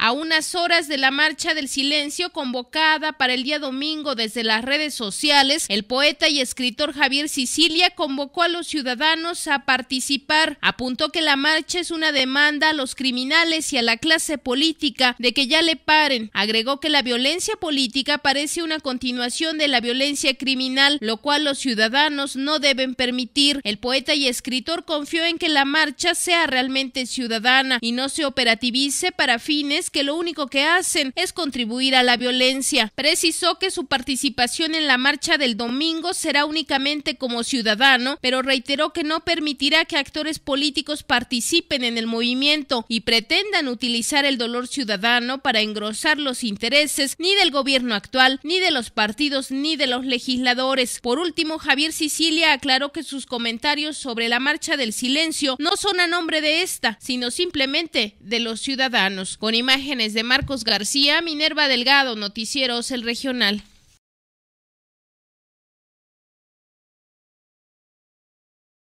a unas horas de la marcha del silencio convocada para el día domingo desde las redes sociales, el poeta y escritor Javier Sicilia convocó a los ciudadanos a participar. Apuntó que la marcha es una demanda a los criminales y a la clase política de que ya le paren. Agregó que la violencia política parece una continuación de la violencia criminal, lo cual los ciudadanos no deben permitir. El poeta y escritor confió en que la marcha sea realmente ciudadana y no se operativice para fines que lo único que hacen es contribuir a la violencia. Precisó que su participación en la marcha del domingo será únicamente como ciudadano, pero reiteró que no permitirá que actores políticos participen en el movimiento y pretendan utilizar el dolor ciudadano para engrosar los intereses ni del gobierno actual, ni de los partidos, ni de los legisladores. Por último, Javier Sicilia aclaró que sus comentarios sobre la marcha del silencio no son a nombre de esta, sino simplemente de los ciudadanos. Con imágenes de Marcos García, Minerva Delgado, Noticieros El Regional.